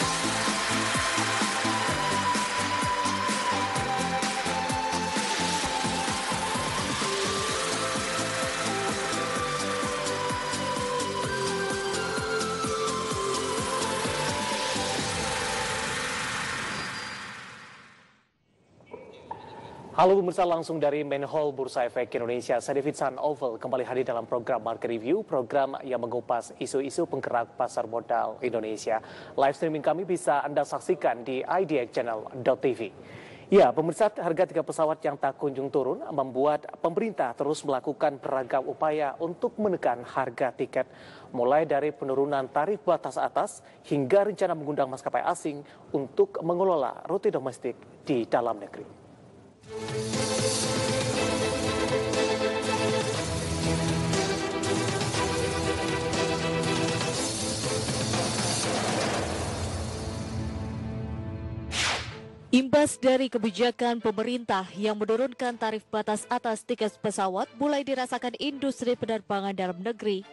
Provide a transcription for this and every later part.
Bye. Halo pemirsa langsung dari main hall Bursa Efek Indonesia, saya David San Oval kembali hadir dalam program Market Review, program yang mengupas isu-isu penggerak pasar modal Indonesia. Live streaming kami bisa Anda saksikan di idxchannel.tv. Ya, pemirsa harga tiga pesawat yang tak kunjung turun membuat pemerintah terus melakukan beragam upaya untuk menekan harga tiket. Mulai dari penurunan tarif batas atas hingga rencana mengundang maskapai asing untuk mengelola rute domestik di dalam negeri. Imbas dari kebijakan pemerintah yang menurunkan tarif batas atas tiket pesawat mulai dirasakan industri penerbangan dalam negeri.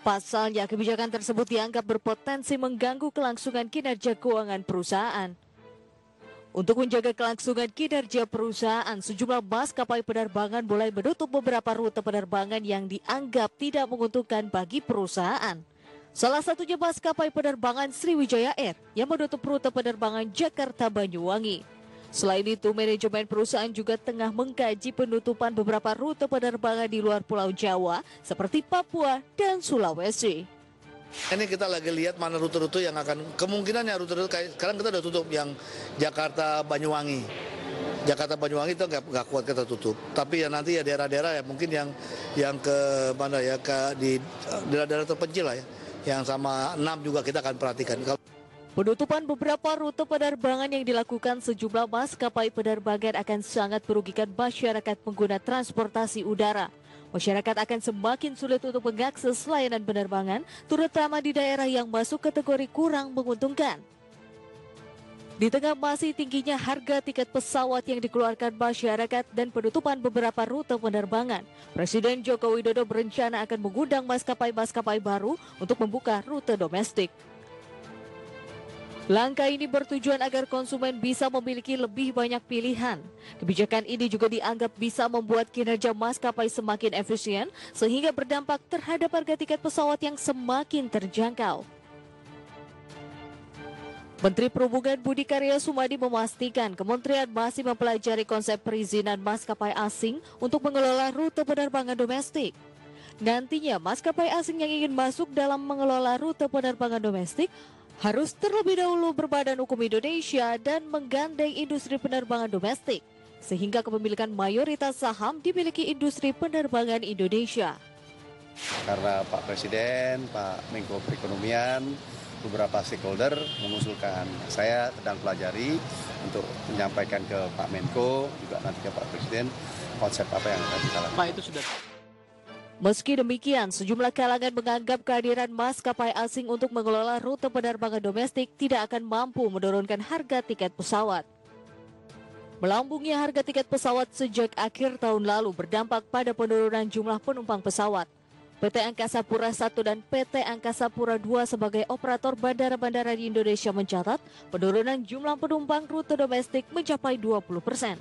Pasalnya, kebijakan tersebut dianggap berpotensi mengganggu kelangsungan kinerja keuangan perusahaan. Untuk menjaga kelangsungan kinerja perusahaan, sejumlah maskapai penerbangan mulai menutup beberapa rute penerbangan yang dianggap tidak menguntungkan bagi perusahaan. Salah satunya maskapai penerbangan Sriwijaya Air yang menutup rute penerbangan Jakarta-Banyuwangi. Selain itu, manajemen perusahaan juga tengah mengkaji penutupan beberapa rute penerbangan di luar Pulau Jawa seperti Papua dan Sulawesi. Ini kita lagi lihat mana rute-rute yang akan kemungkinannya rute-rute sekarang kita udah tutup yang Jakarta Banyuwangi. Jakarta Banyuwangi itu nggak nggak kuat kita tutup. Tapi ya nanti ya daerah-daerah ya mungkin yang yang ke mana ya ke di daerah-daerah terpencil lah ya. Yang sama enam juga kita akan perhatikan. Penutupan beberapa rute penerbangan yang dilakukan sejumlah maskapai penerbangan akan sangat merugikan masyarakat pengguna transportasi udara. Masyarakat akan semakin sulit untuk mengakses layanan penerbangan, terutama di daerah yang masuk kategori kurang menguntungkan. Di tengah masih tingginya harga tiket pesawat yang dikeluarkan masyarakat dan penutupan beberapa rute penerbangan, Presiden Joko Widodo berencana akan mengundang maskapai-maskapai baru untuk membuka rute domestik. Langkah ini bertujuan agar konsumen bisa memiliki lebih banyak pilihan. Kebijakan ini juga dianggap bisa membuat kinerja maskapai semakin efisien sehingga berdampak terhadap harga tiket pesawat yang semakin terjangkau. Menteri Perhubungan Budi Karya Sumadi memastikan kementerian masih mempelajari konsep perizinan maskapai asing untuk mengelola rute penerbangan domestik. Nantinya, maskapai asing yang ingin masuk dalam mengelola rute penerbangan domestik harus terlebih dahulu berbadan hukum Indonesia dan menggandeng industri penerbangan domestik, sehingga kepemilikan mayoritas saham dimiliki industri penerbangan Indonesia. Karena Pak Presiden, Pak Menko Perekonomian, beberapa stakeholder mengusulkan. Saya sedang pelajari untuk menyampaikan ke Pak Menko, juga nanti ke Pak Presiden, konsep apa yang akan kita lakukan. Pak itu sudah Meski demikian, sejumlah kalangan menganggap kehadiran maskapai asing untuk mengelola rute penerbangan domestik tidak akan mampu menurunkan harga tiket pesawat. Melambungnya harga tiket pesawat sejak akhir tahun lalu berdampak pada penurunan jumlah penumpang pesawat. PT Angkasa Pura I dan PT Angkasa Pura II sebagai operator bandara-bandara di Indonesia mencatat penurunan jumlah penumpang rute domestik mencapai 20 persen.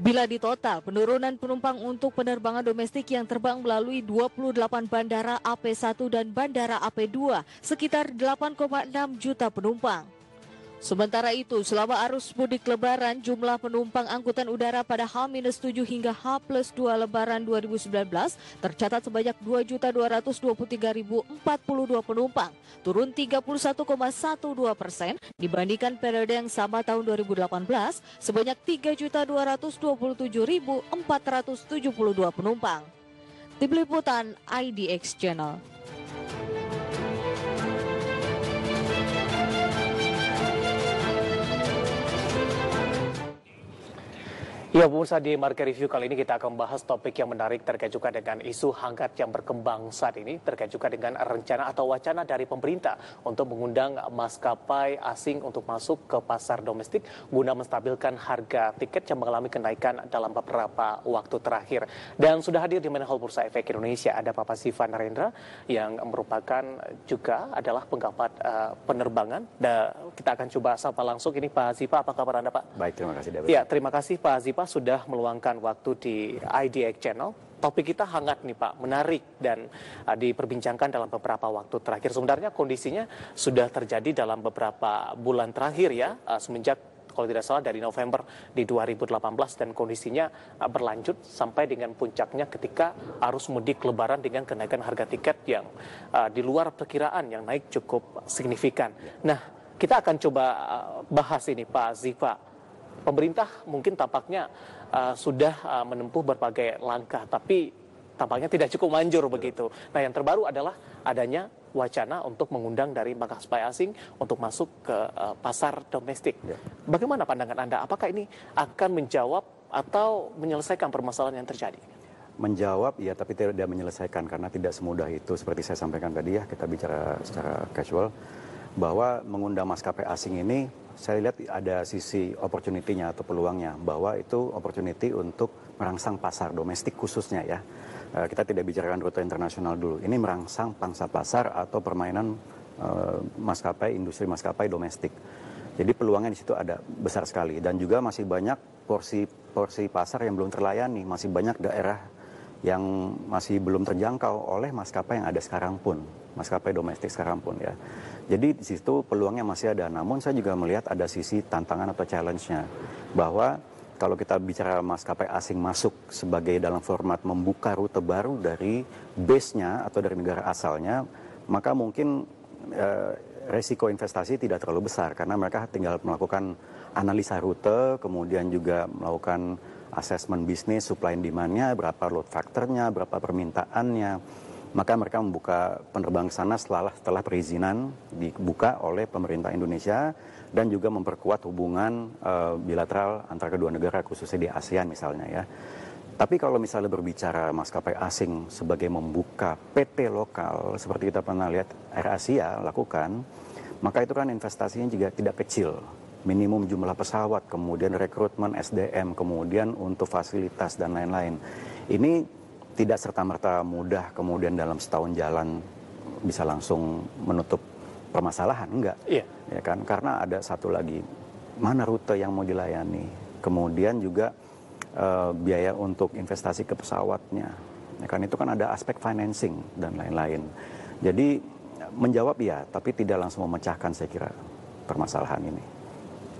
Bila ditotal, penurunan penumpang untuk penerbangan domestik yang terbang melalui 28 bandara AP1 dan bandara AP2 sekitar 8,6 juta penumpang. Sementara itu, selama arus mudik lebaran, jumlah penumpang angkutan udara pada H-7 hingga H-2 lebaran 2019 tercatat sebanyak 2.223.042 penumpang, turun 31,12 persen dibandingkan periode yang sama tahun 2018 sebanyak 3.227.472 penumpang. Tim Liputan IDX Channel. Ya, pemirsa di Market Review kali ini kita akan membahas topik yang menarik terkait juga dengan isu hangat yang berkembang saat ini terkait juga dengan rencana atau wacana dari pemerintah untuk mengundang maskapai asing untuk masuk ke pasar domestik guna menstabilkan harga tiket yang mengalami kenaikan dalam beberapa waktu terakhir. Dan sudah hadir di main hall Bursa Efek Indonesia ada Papa Siva Narendra yang merupakan juga adalah penggapat eh, penerbangan. Dan kita akan coba sapa langsung ini Pak Siva, apa kabar Anda Pak? Baik, terima kasih David. Ya, terima kasih Pak Siva sudah meluangkan waktu di IDX Channel. Topik kita hangat nih Pak, menarik dan uh, diperbincangkan dalam beberapa waktu terakhir. Sebenarnya kondisinya sudah terjadi dalam beberapa bulan terakhir ya, uh, semenjak kalau tidak salah dari November di 2018 dan kondisinya uh, berlanjut sampai dengan puncaknya ketika arus mudik lebaran dengan kenaikan harga tiket yang uh, di luar perkiraan yang naik cukup signifikan. Nah, kita akan coba uh, bahas ini Pak Ziva pemerintah mungkin tampaknya uh, sudah uh, menempuh berbagai langkah, tapi tampaknya tidak cukup manjur begitu. Nah, yang terbaru adalah adanya wacana untuk mengundang dari maskapai asing untuk masuk ke uh, pasar domestik. Ya. Bagaimana pandangan Anda? Apakah ini akan menjawab atau menyelesaikan permasalahan yang terjadi? Menjawab ya, tapi tidak menyelesaikan karena tidak semudah itu. Seperti saya sampaikan tadi ya, kita bicara secara casual bahwa mengundang maskapai asing ini saya lihat ada sisi opportunity-nya atau peluangnya bahwa itu opportunity untuk merangsang pasar domestik khususnya ya. Eh, kita tidak bicarakan rute internasional dulu. Ini merangsang pangsa pasar atau permainan eh, maskapai industri maskapai domestik. Jadi peluangnya di situ ada besar sekali dan juga masih banyak porsi-porsi pasar yang belum terlayani, masih banyak daerah yang masih belum terjangkau oleh maskapai yang ada sekarang pun, maskapai domestik sekarang pun ya. Jadi di situ peluangnya masih ada. Namun saya juga melihat ada sisi tantangan atau challenge-nya bahwa kalau kita bicara maskapai asing masuk sebagai dalam format membuka rute baru dari base-nya atau dari negara asalnya, maka mungkin eh, resiko investasi tidak terlalu besar karena mereka tinggal melakukan analisa rute, kemudian juga melakukan assessment bisnis, supply and demand-nya, berapa load factor-nya, berapa permintaannya. Maka mereka membuka penerbang ke sana setelah, setelah perizinan dibuka oleh pemerintah Indonesia dan juga memperkuat hubungan uh, bilateral antara kedua negara khususnya di ASEAN misalnya ya. Tapi kalau misalnya berbicara maskapai asing sebagai membuka PT lokal seperti kita pernah lihat Air Asia lakukan, maka itu kan investasinya juga tidak kecil. Minimum jumlah pesawat, kemudian rekrutmen SDM, kemudian untuk fasilitas dan lain-lain. Ini tidak serta-merta mudah kemudian dalam setahun jalan bisa langsung menutup permasalahan enggak iya. ya kan karena ada satu lagi mana rute yang mau dilayani kemudian juga uh, biaya untuk investasi ke pesawatnya ya kan itu kan ada aspek financing dan lain-lain jadi menjawab ya tapi tidak langsung memecahkan saya kira permasalahan ini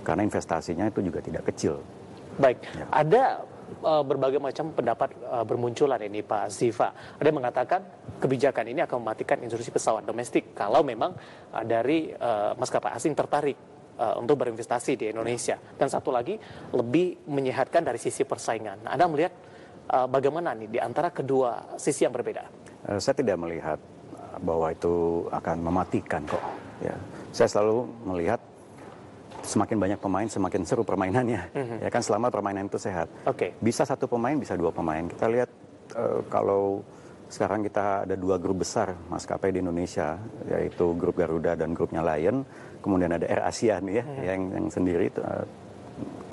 karena investasinya itu juga tidak kecil baik ya. ada Eh, berbagai macam pendapat eh, bermunculan ini Pak Ziva. Ada yang mengatakan kebijakan ini akan mematikan industri pesawat domestik kalau memang eh, dari maskapai asing tertarik untuk berinvestasi di Indonesia. Dan satu lagi lebih menyehatkan dari sisi persaingan. Nah, Anda melihat bagaimana nih di antara kedua sisi yang berbeda? Saya tidak melihat bahwa itu akan mematikan kok. Ya. Saya selalu melihat semakin banyak pemain semakin seru permainannya. Mm -hmm. Ya kan selama permainan itu sehat. Okay. Bisa satu pemain bisa dua pemain. Kita lihat uh, kalau sekarang kita ada dua grup besar maskapai di Indonesia yaitu grup Garuda dan grupnya Lion. Kemudian ada Air Asia nih ya mm -hmm. yang yang sendiri uh,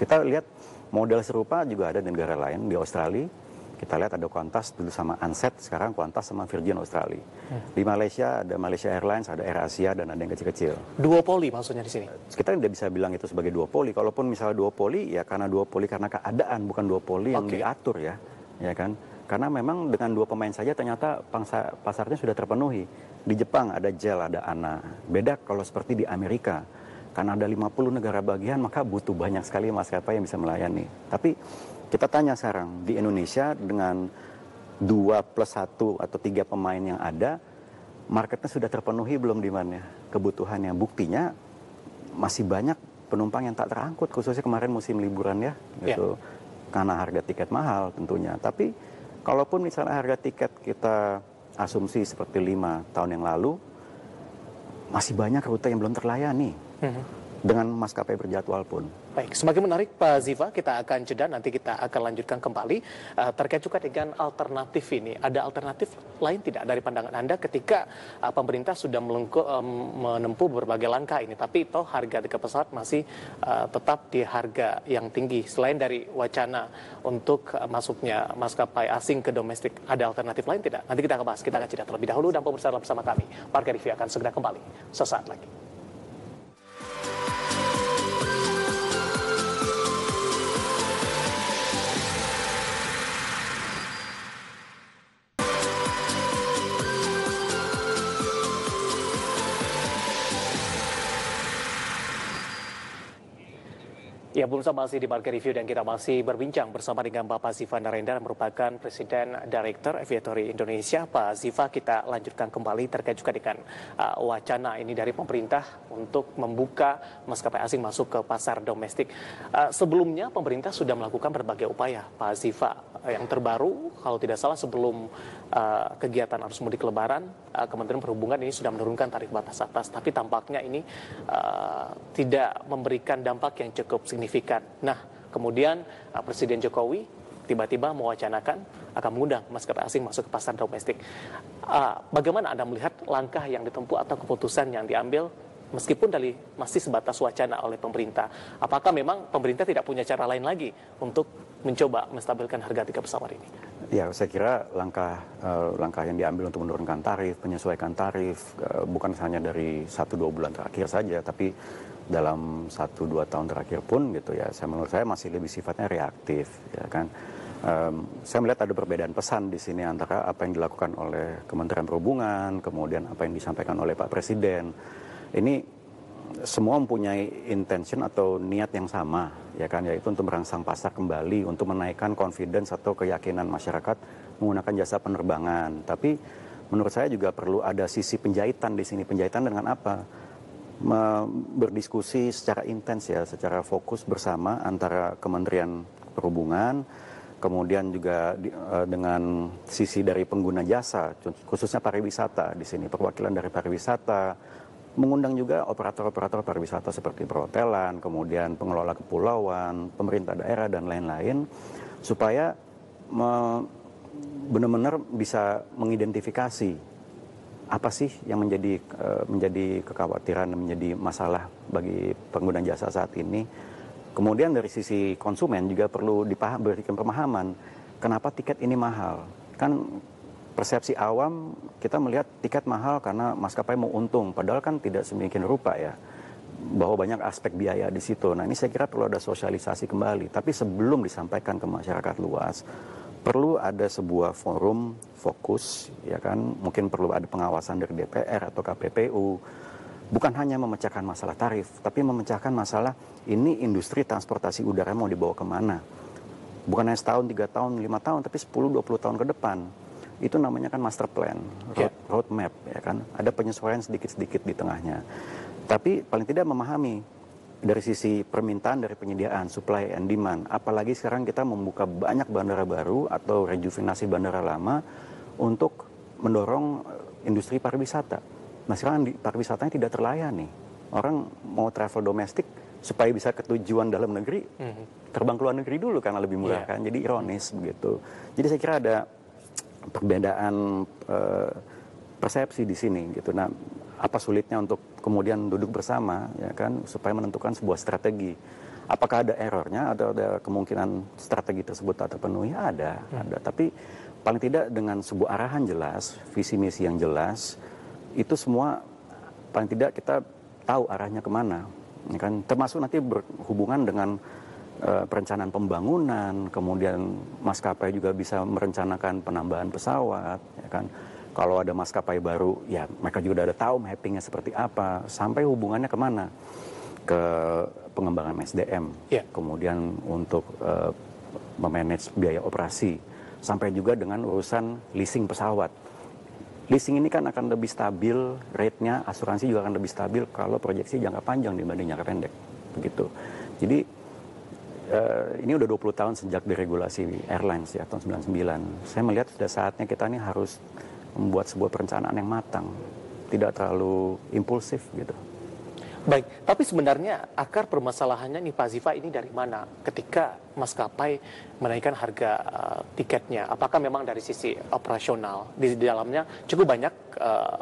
kita lihat model serupa juga ada di negara lain di Australia kita lihat ada Qantas dulu sama Anset, sekarang Qantas sama Virgin Australia. Hmm. Di Malaysia ada Malaysia Airlines, ada Air Asia dan ada yang kecil-kecil. Dua poli maksudnya di sini. Kita tidak bisa bilang itu sebagai dua poli. Kalaupun misalnya dua poli, ya karena dua poli karena keadaan bukan duopoli yang okay. diatur ya. Ya kan? Karena memang dengan dua pemain saja ternyata pangsa, pasarnya sudah terpenuhi. Di Jepang ada Jel, ada Ana. Beda kalau seperti di Amerika karena ada 50 negara bagian maka butuh banyak sekali maskapai yang bisa melayani. Tapi kita tanya sekarang di Indonesia dengan dua plus satu atau tiga pemain yang ada, marketnya sudah terpenuhi belum demandnya, kebutuhannya. Buktinya masih banyak penumpang yang tak terangkut, khususnya kemarin musim liburan ya, ya. gitu. Yeah. Karena harga tiket mahal tentunya. Tapi kalaupun misalnya harga tiket kita asumsi seperti lima tahun yang lalu, masih banyak rute yang belum terlayani. Mm -hmm dengan maskapai berjadwal pun. Baik, semakin menarik Pak Ziva, kita akan jeda nanti kita akan lanjutkan kembali uh, terkait juga dengan alternatif ini. Ada alternatif lain tidak dari pandangan Anda ketika uh, pemerintah sudah melengku, uh, menempuh berbagai langkah ini, tapi toh harga tiket pesawat masih uh, tetap di harga yang tinggi. Selain dari wacana untuk uh, masuknya maskapai asing ke domestik, ada alternatif lain tidak? Nanti kita akan bahas, kita akan jeda terlebih dahulu dan pemirsa bersama kami. Parker Review akan segera kembali sesaat lagi. Ya, pemirsa masih di Market Review dan kita masih berbincang bersama dengan Bapak Ziva Narendra yang merupakan Presiden Direktur Aviatory Indonesia. Pak Ziva, kita lanjutkan kembali terkait juga dengan uh, wacana ini dari pemerintah untuk membuka maskapai asing masuk ke pasar domestik. Uh, sebelumnya pemerintah sudah melakukan berbagai upaya, Pak Ziva. Uh, yang terbaru, kalau tidak salah sebelum uh, kegiatan arus mudik lebaran, uh, Kementerian Perhubungan ini sudah menurunkan tarif batas atas. Tapi tampaknya ini uh, tidak memberikan dampak yang cukup signifikan signifikan. Nah, kemudian uh, Presiden Jokowi tiba-tiba mewacanakan akan mengundang maskapai asing masuk ke pasar domestik. Uh, bagaimana Anda melihat langkah yang ditempuh atau keputusan yang diambil meskipun dari masih sebatas wacana oleh pemerintah. Apakah memang pemerintah tidak punya cara lain lagi untuk mencoba menstabilkan harga tiket pesawat ini? Ya, saya kira langkah uh, langkah yang diambil untuk menurunkan tarif, menyesuaikan tarif uh, bukan hanya dari satu dua bulan terakhir saja, tapi dalam satu dua tahun terakhir pun gitu ya saya menurut saya masih lebih sifatnya reaktif ya kan um, saya melihat ada perbedaan pesan di sini antara apa yang dilakukan oleh Kementerian Perhubungan kemudian apa yang disampaikan oleh Pak Presiden ini semua mempunyai intention atau niat yang sama ya kan yaitu untuk merangsang pasar kembali untuk menaikkan confidence atau keyakinan masyarakat menggunakan jasa penerbangan tapi menurut saya juga perlu ada sisi penjahitan di sini penjahitan dengan apa berdiskusi secara intens ya, secara fokus bersama antara Kementerian Perhubungan, kemudian juga di, uh, dengan sisi dari pengguna jasa, khususnya pariwisata di sini, perwakilan dari pariwisata, mengundang juga operator-operator pariwisata seperti perhotelan, kemudian pengelola kepulauan, pemerintah daerah dan lain-lain, supaya benar-benar bisa mengidentifikasi apa sih yang menjadi eh, menjadi kekhawatiran menjadi masalah bagi pengguna jasa saat ini. Kemudian dari sisi konsumen juga perlu dipaham berikan pemahaman kenapa tiket ini mahal. Kan persepsi awam kita melihat tiket mahal karena maskapai mau untung padahal kan tidak semakin rupa ya bahwa banyak aspek biaya di situ. Nah ini saya kira perlu ada sosialisasi kembali. Tapi sebelum disampaikan ke masyarakat luas, perlu ada sebuah forum fokus ya kan mungkin perlu ada pengawasan dari DPR atau KPPU bukan hanya memecahkan masalah tarif tapi memecahkan masalah ini industri transportasi udara mau dibawa kemana bukan hanya setahun tiga tahun lima tahun tapi 10-20 tahun ke depan itu namanya kan master plan ya. road, roadmap ya kan ada penyesuaian sedikit-sedikit di tengahnya tapi paling tidak memahami dari sisi permintaan dari penyediaan, supply and demand. Apalagi sekarang kita membuka banyak bandara baru atau rejuvenasi bandara lama untuk mendorong eh, industri pariwisata. Nah sekarang pariwisatanya tidak terlayani. Orang mau travel domestik supaya bisa ke tujuan dalam negeri, mhm. terbang ke luar negeri dulu karena lebih murah yeah. kan. Jadi ironis begitu. Jadi saya kira ada perbedaan uh, persepsi di sini gitu. Nah apa sulitnya untuk kemudian duduk bersama ya kan supaya menentukan sebuah strategi apakah ada errornya atau ada kemungkinan strategi tersebut tak terpenuhi ada hmm. ada tapi paling tidak dengan sebuah arahan jelas visi misi yang jelas itu semua paling tidak kita tahu arahnya kemana ya kan termasuk nanti berhubungan dengan uh, perencanaan pembangunan kemudian maskapai juga bisa merencanakan penambahan pesawat ya kan kalau ada maskapai baru, ya mereka juga udah tahu mappingnya seperti apa, sampai hubungannya kemana, ke pengembangan SDM, yeah. kemudian untuk uh, memanage biaya operasi, sampai juga dengan urusan leasing pesawat. Leasing ini kan akan lebih stabil, rate-nya asuransi juga akan lebih stabil kalau proyeksi jangka panjang dibanding jangka pendek, begitu. Jadi Uh, ini udah 20 tahun sejak diregulasi airlines ya tahun 99. Saya melihat sudah saatnya kita ini harus membuat sebuah perencanaan yang matang, tidak terlalu impulsif gitu. Baik, tapi sebenarnya akar permasalahannya nih Pak Ziva ini dari mana? Ketika maskapai menaikkan harga uh, tiketnya, apakah memang dari sisi operasional di, di dalamnya cukup banyak uh,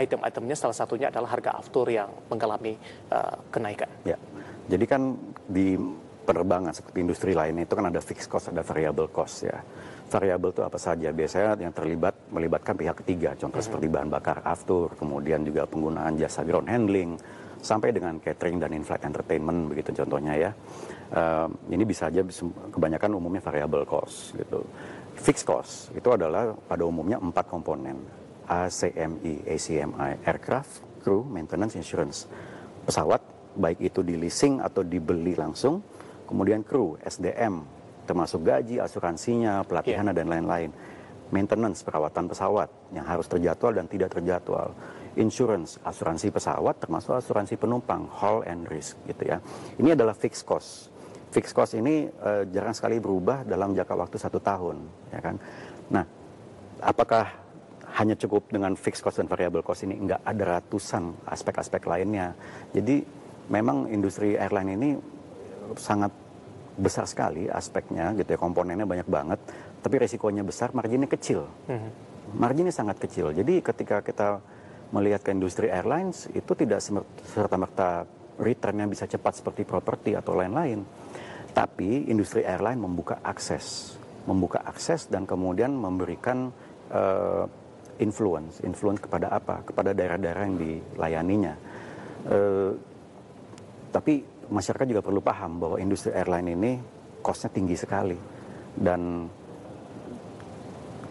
item-itemnya salah satunya adalah harga aftur yang mengalami uh, kenaikan. Ya, jadi kan di penerbangan seperti industri lainnya itu kan ada fixed cost, ada variable cost ya. Variable itu apa saja? Biasanya yang terlibat melibatkan pihak ketiga, contoh -hmm. seperti bahan bakar aftur, kemudian juga penggunaan jasa ground handling, sampai dengan catering dan in-flight entertainment begitu contohnya ya. Uh, ini bisa aja kebanyakan umumnya variable cost gitu. Fixed cost itu adalah pada umumnya empat komponen. ACMI, ACMI, aircraft, crew, maintenance, insurance. Pesawat baik itu di leasing atau dibeli langsung kemudian kru, SDM, termasuk gaji, asuransinya, pelatihan, yeah. dan lain-lain. Maintenance, perawatan pesawat yang harus terjadwal dan tidak terjadwal. Insurance, asuransi pesawat, termasuk asuransi penumpang, hall and risk, gitu ya. Ini adalah fixed cost. Fixed cost ini uh, jarang sekali berubah dalam jangka waktu satu tahun, ya kan. Nah, apakah hanya cukup dengan fixed cost dan variable cost ini enggak ada ratusan aspek-aspek lainnya. Jadi memang industri airline ini sangat besar sekali aspeknya gitu ya komponennya banyak banget tapi resikonya besar marginnya kecil mhm. marginnya sangat kecil jadi ketika kita melihat ke industri airlines itu tidak serta merta return returnnya bisa cepat seperti properti atau lain-lain tapi industri airline membuka akses membuka akses dan kemudian memberikan uh, influence influence kepada apa kepada daerah-daerah yang dilayaninya uh, tapi masyarakat juga perlu paham bahwa industri airline ini costnya tinggi sekali dan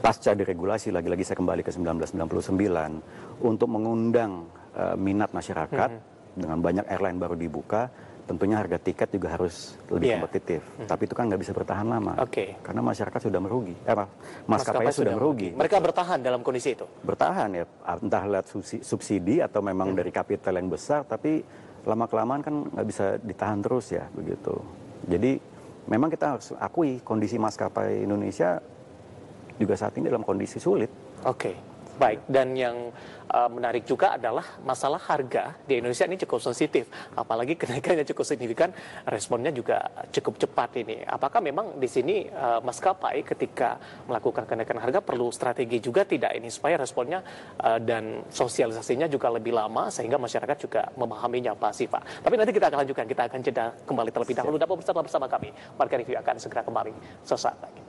pasca diregulasi lagi-lagi saya kembali ke 1999 untuk mengundang uh, minat masyarakat -hmm. dengan banyak airline baru dibuka tentunya harga tiket juga harus lebih yeah. kompetitif. Hmm. Tapi itu kan nggak bisa bertahan lama. Okay. Karena masyarakat sudah merugi. Eh, maskapai sudah, sudah merugi. Mereka bertahan dalam kondisi itu? Bertahan ya. Entah lihat subsidi atau memang hmm. dari kapital yang besar, tapi lama kelamaan kan nggak bisa ditahan terus ya begitu. Jadi memang kita harus akui kondisi maskapai Indonesia juga saat ini dalam kondisi sulit. Oke. Okay. Baik, dan yang uh, menarik juga adalah masalah harga di Indonesia ini cukup sensitif, apalagi kenaikannya cukup signifikan, responnya juga cukup cepat ini. Apakah memang di sini uh, maskapai ketika melakukan kenaikan harga perlu strategi juga tidak ini supaya responnya uh, dan sosialisasinya juga lebih lama sehingga masyarakat juga memahaminya apa sih Pak. Tapi nanti kita akan lanjutkan, kita akan jeda kembali terlebih dahulu. Dapat bersama bersama kami, Market Review akan segera kembali sesaat lagi.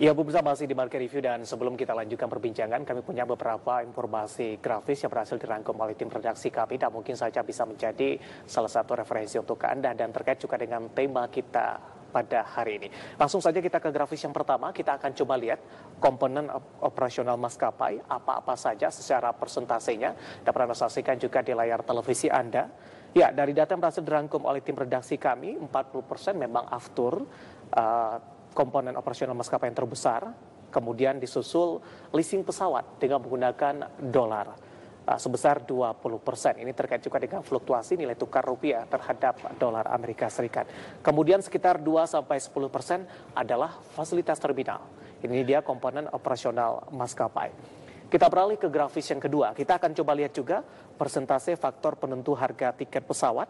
Ya, Bu Musa masih di market review dan sebelum kita lanjutkan perbincangan, kami punya beberapa informasi grafis yang berhasil dirangkum oleh tim redaksi kami dan mungkin saja bisa menjadi salah satu referensi untuk Anda dan terkait juga dengan tema kita pada hari ini. Langsung saja kita ke grafis yang pertama, kita akan coba lihat komponen op operasional maskapai apa-apa saja secara persentasenya. Dapat Anda saksikan juga di layar televisi Anda. Ya, dari data yang berhasil dirangkum oleh tim redaksi kami, 40% memang aftur, uh, komponen operasional maskapai yang terbesar, kemudian disusul leasing pesawat dengan menggunakan dolar uh, sebesar 20 persen. Ini terkait juga dengan fluktuasi nilai tukar rupiah terhadap dolar Amerika Serikat. Kemudian sekitar 2 sampai 10 persen adalah fasilitas terminal. Ini dia komponen operasional maskapai. Kita beralih ke grafis yang kedua. Kita akan coba lihat juga persentase faktor penentu harga tiket pesawat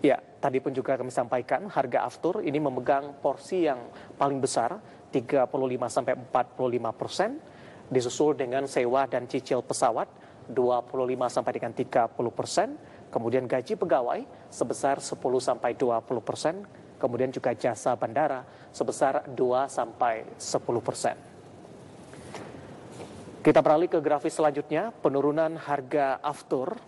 Ya, tadi pun juga kami sampaikan harga aftur ini memegang porsi yang paling besar 35 sampai 45 persen disusul dengan sewa dan cicil pesawat 25 sampai dengan 30 persen, kemudian gaji pegawai sebesar 10 sampai 20 persen, kemudian juga jasa bandara sebesar 2 sampai 10 persen. Kita beralih ke grafis selanjutnya, penurunan harga aftur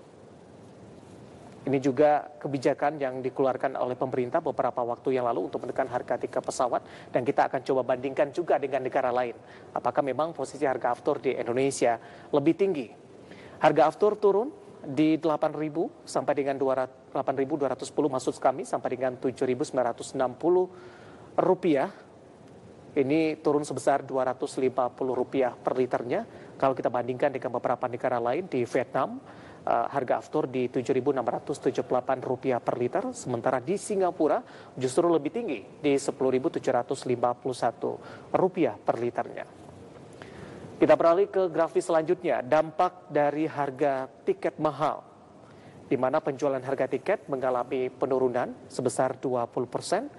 ini juga kebijakan yang dikeluarkan oleh pemerintah beberapa waktu yang lalu untuk menekan harga tiket pesawat dan kita akan coba bandingkan juga dengan negara lain. Apakah memang posisi harga aftur di Indonesia lebih tinggi? Harga aftur turun di 8.000 sampai dengan 8.210 maksud kami sampai dengan 7.960 rupiah. Ini turun sebesar 250 rupiah per liternya. Kalau kita bandingkan dengan beberapa negara lain di Vietnam, Eh, harga aftur di Rp7.678 per liter, sementara di Singapura justru lebih tinggi di Rp10.751 per liternya. Kita beralih ke grafis selanjutnya, dampak dari harga tiket mahal di mana penjualan harga tiket mengalami penurunan sebesar 20 persen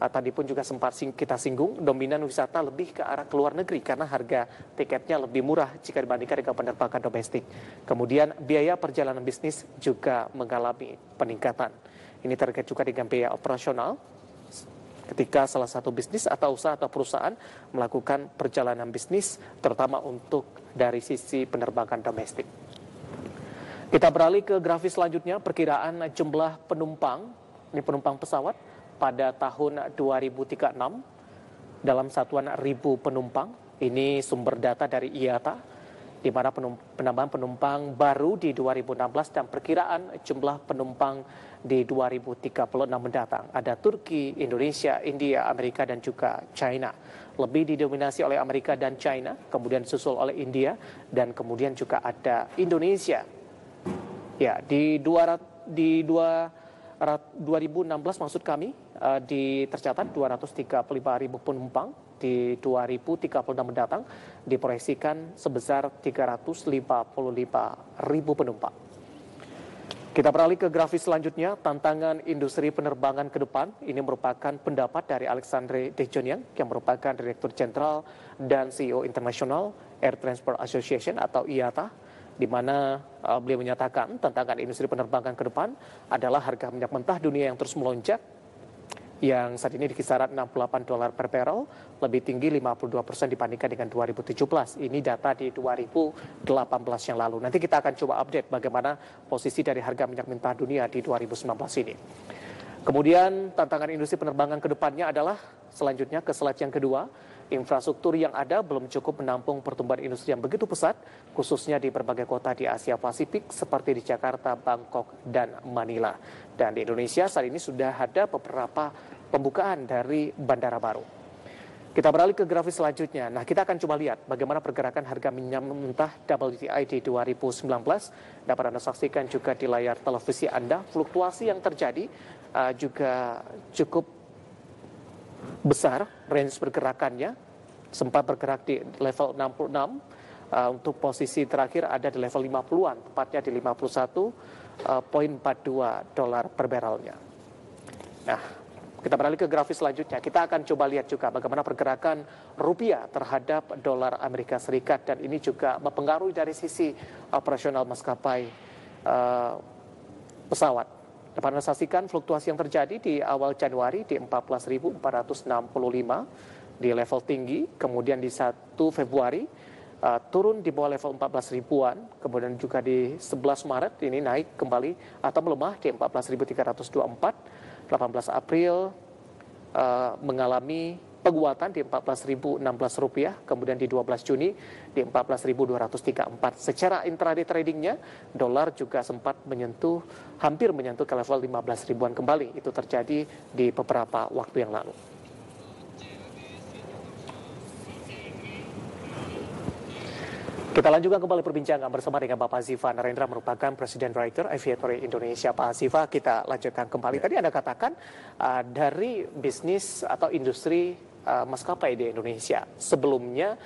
uh, tadi pun juga sempat sing kita singgung dominan wisata lebih ke arah luar negeri karena harga tiketnya lebih murah jika dibandingkan dengan penerbangan domestik. Kemudian biaya perjalanan bisnis juga mengalami peningkatan. Ini terkait juga dengan biaya operasional ketika salah satu bisnis atau usaha atau perusahaan melakukan perjalanan bisnis terutama untuk dari sisi penerbangan domestik. Kita beralih ke grafis selanjutnya perkiraan jumlah penumpang ini penumpang pesawat pada tahun 2036 dalam satuan ribu penumpang. Ini sumber data dari IATA di mana penambahan penumpang baru di 2016 dan perkiraan jumlah penumpang di 2036 mendatang. Ada Turki, Indonesia, India, Amerika, dan juga China. Lebih didominasi oleh Amerika dan China, kemudian susul oleh India, dan kemudian juga ada Indonesia. Ya, di dua di dua 2016 maksud kami eh, di tercatat 235 ribu penumpang di 2036 mendatang diproyeksikan sebesar 355 ribu penumpang. Kita beralih ke grafis selanjutnya, tantangan industri penerbangan ke depan. Ini merupakan pendapat dari Alexandre Dejonian yang merupakan Direktur Jenderal dan CEO Internasional Air Transport Association atau IATA di mana uh, beliau menyatakan tantangan industri penerbangan ke depan adalah harga minyak mentah dunia yang terus melonjak yang saat ini di kisaran 68 dolar per barrel, lebih tinggi 52 persen dibandingkan dengan 2017. Ini data di 2018 yang lalu. Nanti kita akan coba update bagaimana posisi dari harga minyak mentah dunia di 2019 ini. Kemudian tantangan industri penerbangan ke depannya adalah selanjutnya ke slide yang kedua, Infrastruktur yang ada belum cukup menampung pertumbuhan industri yang begitu pesat, khususnya di berbagai kota di Asia Pasifik seperti di Jakarta, Bangkok, dan Manila. Dan di Indonesia saat ini sudah ada beberapa pembukaan dari bandara baru. Kita beralih ke grafis selanjutnya. Nah, kita akan coba lihat bagaimana pergerakan harga minyak mentah WTI di 2019. Dapat Anda saksikan juga di layar televisi Anda, fluktuasi yang terjadi uh, juga cukup besar range pergerakannya, sempat bergerak di level 66, Uh, eh, untuk posisi terakhir ada di level 50-an, tepatnya di 51 eh, poin uh, dolar per barrelnya. Nah, kita beralih ke grafis selanjutnya. Kita akan coba lihat juga bagaimana pergerakan rupiah terhadap dolar Amerika Serikat dan ini juga mempengaruhi dari sisi operasional maskapai uh, pesawat. Dapat Anda saksikan fluktuasi yang terjadi di awal Januari di 14.465 di level tinggi, kemudian di 1 Februari uh, turun di bawah level 14 ribuan, kemudian juga di 11 Maret ini naik kembali atau melemah di 14.324, 18 April uh, mengalami penguatan di 14.016 rupiah, kemudian di 12 Juni di 14.234. Secara intraday tradingnya, dolar juga sempat menyentuh, hampir menyentuh ke level 15 ribuan kembali. Itu terjadi di beberapa waktu yang lalu. Kita lanjutkan kembali perbincangan bersama dengan Bapak Ziva Narendra merupakan Presiden Writer Aviator Indonesia. Pak Ziva, kita lanjutkan kembali. Tadi Anda katakan uh, dari bisnis atau industri uh, maskapai di Indonesia. Sebelumnya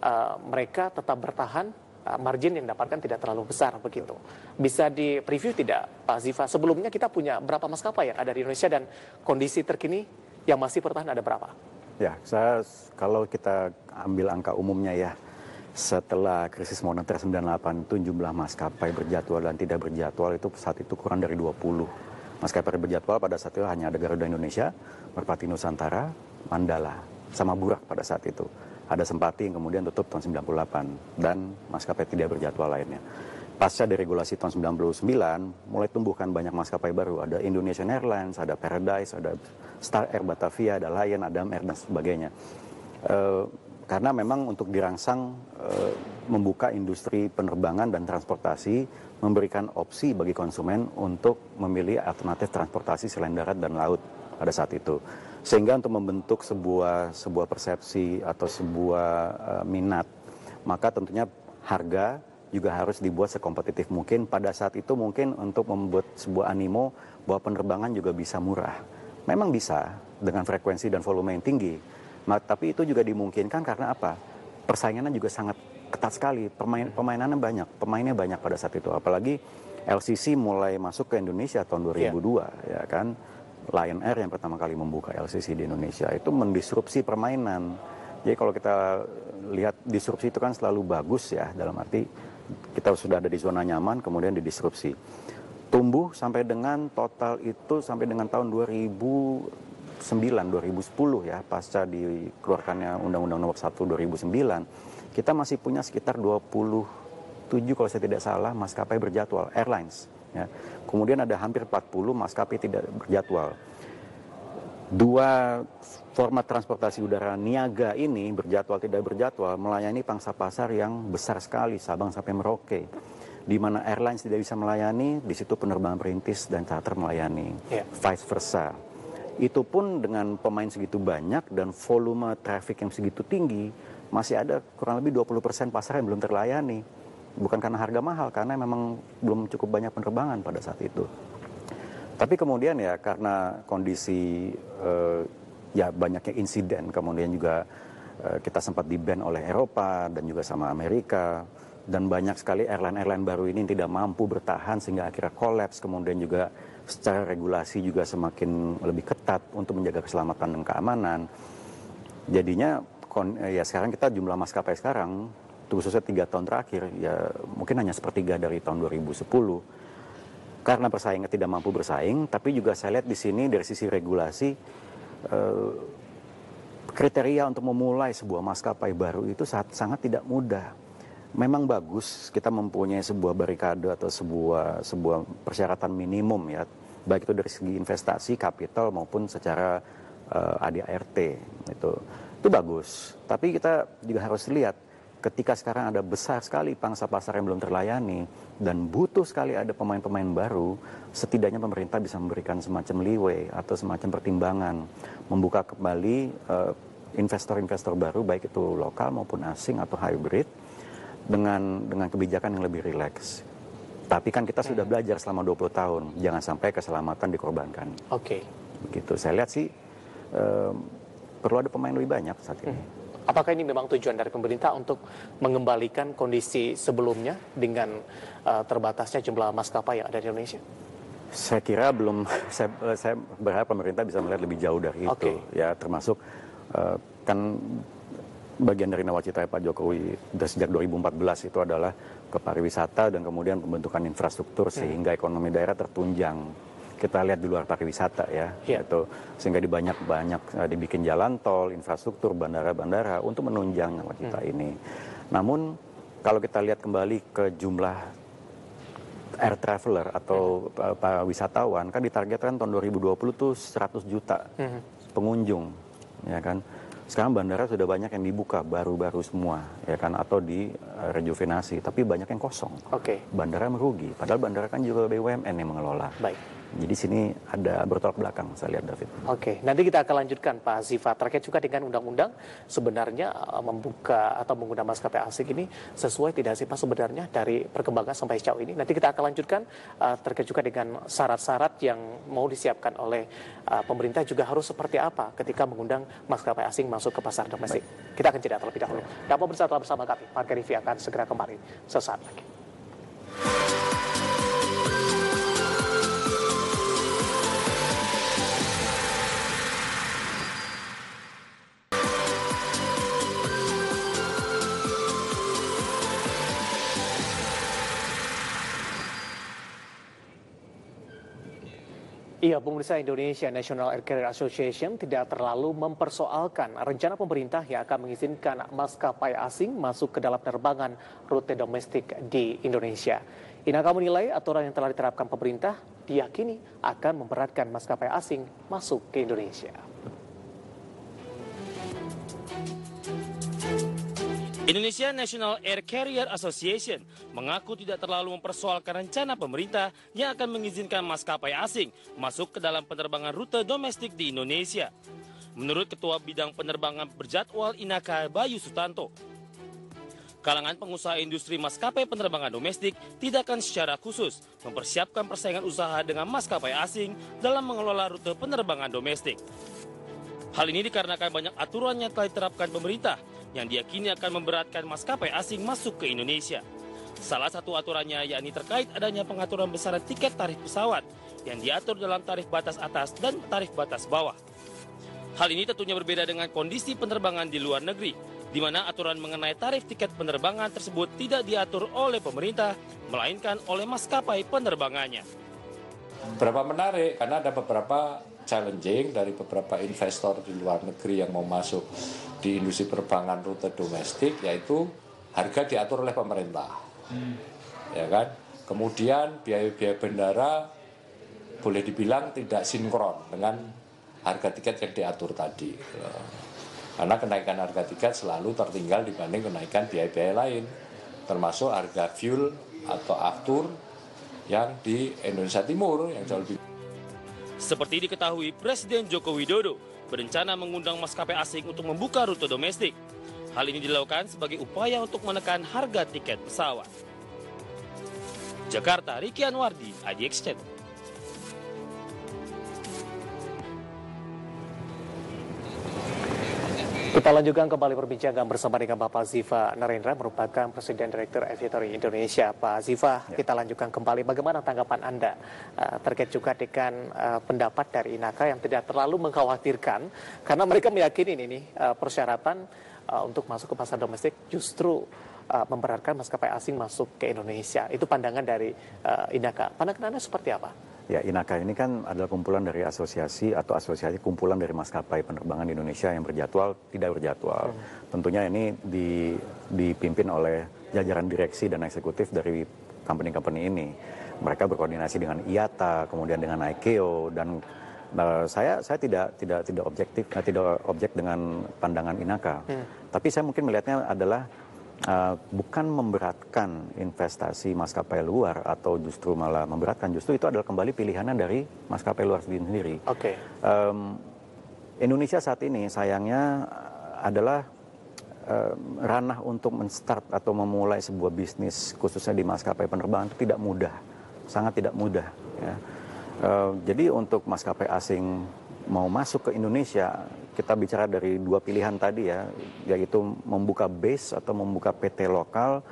uh, mereka tetap bertahan eh, margin yang dapatkan tidak terlalu besar begitu. Bisa di preview tidak Pak Ziva? Sebelumnya kita punya berapa maskapai yang ada di Indonesia dan kondisi terkini yang masih bertahan ada berapa? Ya, saya kalau kita ambil angka umumnya ya, setelah krisis moneter 98 itu jumlah maskapai berjadwal dan tidak berjadwal itu saat itu kurang dari 20. Maskapai berjadwal pada saat itu hanya ada Garuda Indonesia, Merpati Nusantara, Mandala sama Burak pada saat itu. Ada Sempati yang kemudian tutup tahun 98 dan maskapai tidak berjadwal lainnya. Pasca deregulasi tahun 99 mulai tumbuhkan banyak maskapai baru. Ada Indonesian Airlines, ada Paradise, ada Star Air Batavia, ada Lion, ada Air dan sebagainya. E, karena memang untuk dirangsang e, membuka industri penerbangan dan transportasi memberikan opsi bagi konsumen untuk memilih alternatif transportasi selain darat dan laut pada saat itu. Sehingga untuk membentuk sebuah sebuah persepsi atau sebuah uh, minat, maka tentunya harga juga harus dibuat sekompetitif mungkin. Pada saat itu mungkin untuk membuat sebuah animo bahwa penerbangan juga bisa murah. Memang bisa dengan frekuensi dan volume yang tinggi. Tapi itu juga dimungkinkan karena apa? Persaingannya juga sangat ketat sekali. Pemain, hmm. pemainannya banyak, pemainnya banyak pada saat itu. Apalagi LCC mulai masuk ke Indonesia tahun 2002 iya. yeah. ya kan. Lion Air yang pertama kali membuka LCC di Indonesia itu mendisrupsi permainan. Jadi kalau kita lihat disrupsi itu kan selalu bagus ya dalam arti kita sudah ada di zona nyaman kemudian didisrupsi. Tumbuh sampai dengan total itu sampai dengan tahun 2000 2009 2010 ya pasca dikeluarkannya Undang-Undang Nomor 1 2009 kita masih punya sekitar 20 7 kalau saya tidak salah maskapai berjadwal airlines. Ya. Kemudian ada hampir 40 maskapai tidak berjadwal. Dua format transportasi udara niaga ini berjadwal tidak berjadwal melayani pangsa pasar yang besar sekali Sabang sampai Merauke di mana airlines tidak bisa melayani, di situ penerbangan perintis dan charter melayani, yeah. vice versa. Itu pun dengan pemain segitu banyak dan volume traffic yang segitu tinggi, masih ada kurang lebih 20% pasar yang belum terlayani bukan karena harga mahal karena memang belum cukup banyak penerbangan pada saat itu. Tapi kemudian ya karena kondisi uh, ya banyaknya insiden kemudian juga uh, kita sempat diban oleh Eropa dan juga sama Amerika dan banyak sekali airline-airline baru ini tidak mampu bertahan sehingga akhirnya kolaps kemudian juga secara regulasi juga semakin lebih ketat untuk menjaga keselamatan dan keamanan. Jadinya ya sekarang kita jumlah maskapai sekarang khususnya tiga tahun terakhir ya mungkin hanya sepertiga dari tahun 2010 karena persaingan tidak mampu bersaing tapi juga saya lihat di sini dari sisi regulasi eh, kriteria untuk memulai sebuah maskapai baru itu saat, sangat tidak mudah memang bagus kita mempunyai sebuah barikade atau sebuah sebuah persyaratan minimum ya baik itu dari segi investasi kapital maupun secara eh, ADART itu itu bagus tapi kita juga harus lihat ketika sekarang ada besar sekali pangsa pasar yang belum terlayani dan butuh sekali ada pemain-pemain baru, setidaknya pemerintah bisa memberikan semacam leeway atau semacam pertimbangan, membuka kembali eh, investor-investor uh, baru baik itu lokal maupun asing atau hybrid dengan dengan kebijakan yang lebih rileks. Tapi kan kita sudah hmm. belajar selama 20 tahun, jangan sampai keselamatan dikorbankan. Oke. Okay. Begitu. Saya lihat sih uh, perlu ada pemain lebih banyak saat ini. Hmm. Apakah ini memang tujuan dari pemerintah untuk mengembalikan kondisi sebelumnya dengan uh, terbatasnya jumlah maskapai yang ada di Indonesia? Saya kira belum. Saya, saya berharap pemerintah bisa melihat lebih jauh dari okay. itu. Ya termasuk uh, kan bagian dari nawacita Pak Jokowi sejak 2014 itu adalah kepariwisata dan kemudian pembentukan infrastruktur hmm. sehingga ekonomi daerah tertunjang kita lihat di luar pariwisata ya, yeah. itu Sehingga di banyak-banyak eh, dibikin jalan tol, infrastruktur bandara-bandara untuk menunjang nama kita hmm. ini. Namun kalau kita lihat kembali ke jumlah air traveler atau uh, para wisatawan kan ditargetkan tahun 2020 tuh 100 juta hmm pengunjung ya kan sekarang bandara sudah banyak yang dibuka baru-baru semua ya kan atau di eh, rejuvenasi tapi banyak yang kosong okay. bandara merugi padahal bandara kan juga BUMN yang mengelola Baik. Jadi sini ada bertolak belakang saya lihat David. Oke, nanti kita akan lanjutkan Pak Ziva terkait juga dengan undang-undang sebenarnya eh, membuka atau menggunakan maskapai asing ini sesuai tidak sih Pak sebenarnya dari perkembangan sampai sejauh ini. Nanti kita akan lanjutkan eh, terkait juga dengan syarat-syarat yang mau disiapkan oleh eh, pemerintah juga harus seperti apa ketika mengundang maskapai asing masuk ke pasar domestik. Baik. Kita akan jeda terlebih dahulu. Dapat bersatu bersama kami. Margarita akan segera kembali sesaat lagi. Iya, pemirsa Indonesia National Air Carrier Association tidak terlalu mempersoalkan rencana pemerintah yang akan mengizinkan maskapai asing masuk ke dalam penerbangan rute domestik di Indonesia. Inaka menilai aturan yang telah diterapkan pemerintah diyakini akan memberatkan maskapai asing masuk ke Indonesia. Indonesia National Air Carrier Association mengaku tidak terlalu mempersoalkan rencana pemerintah yang akan mengizinkan maskapai asing masuk ke dalam penerbangan rute domestik di Indonesia. Menurut Ketua Bidang Penerbangan Berjadwal Inaka Bayu Sutanto, kalangan pengusaha industri maskapai penerbangan domestik tidak akan secara khusus mempersiapkan persaingan usaha dengan maskapai asing dalam mengelola rute penerbangan domestik. Hal ini dikarenakan banyak aturan yang telah diterapkan pemerintah yang diakini akan memberatkan maskapai asing masuk ke Indonesia. Salah satu aturannya yakni terkait adanya pengaturan besaran tiket tarif pesawat yang diatur dalam tarif batas atas dan tarif batas bawah. Hal ini tentunya berbeda dengan kondisi penerbangan di luar negeri, di mana aturan mengenai tarif tiket penerbangan tersebut tidak diatur oleh pemerintah, melainkan oleh maskapai penerbangannya. Berapa menarik karena ada beberapa challenging dari beberapa investor di luar negeri yang mau masuk di industri perbankan rute domestik yaitu harga diatur oleh pemerintah. Hmm. Ya kan? Kemudian biaya-biaya bandara boleh dibilang tidak sinkron dengan harga tiket yang diatur tadi. Karena kenaikan harga tiket selalu tertinggal dibanding kenaikan biaya-biaya lain, termasuk harga fuel atau aftur yang di Indonesia Timur yang jauh lebih. Seperti diketahui, Presiden Joko Widodo berencana mengundang maskapai asing untuk membuka rute domestik. Hal ini dilakukan sebagai upaya untuk menekan harga tiket pesawat. Jakarta, Riki Anwardi, AdiExchange. Kita lanjutkan kembali perbincangan bersama dengan Bapak Ziva Narendra merupakan Presiden Direktur Aviatory Indonesia. Pak Ziva, ya. kita lanjutkan kembali bagaimana tanggapan Anda uh, terkait juga dengan uh, pendapat dari INAKA yang tidak terlalu mengkhawatirkan karena mereka meyakini ini uh, persyaratan uh, untuk masuk ke pasar domestik justru uh, memberatkan maskapai asing masuk ke Indonesia. Itu pandangan dari uh, INAKA. Pandangan Anda seperti apa? Ya, INAKA ini kan adalah kumpulan dari asosiasi atau asosiasi kumpulan dari maskapai penerbangan Indonesia yang berjadwal, tidak berjadwal. Hmm. Tentunya ini di, dipimpin oleh jajaran direksi dan eksekutif dari company-company ini. Mereka berkoordinasi dengan IATA, kemudian dengan ICAO dan Nah, saya saya tidak tidak tidak objektif eh, tidak objek dengan pandangan Inaka. Hmm. Tapi saya mungkin melihatnya adalah Eh, bukan memberatkan investasi maskapai luar atau justru malah memberatkan justru itu adalah kembali pilihannya dari maskapai luar sendiri. Oke. Okay. Um, Indonesia saat ini sayangnya adalah um, ranah untuk menstart atau memulai sebuah bisnis khususnya di maskapai penerbangan itu tidak mudah, sangat tidak mudah. Ya. Uh, jadi untuk maskapai asing mau masuk ke Indonesia kita bicara dari dua pilihan tadi ya, yaitu membuka base atau membuka PT lokal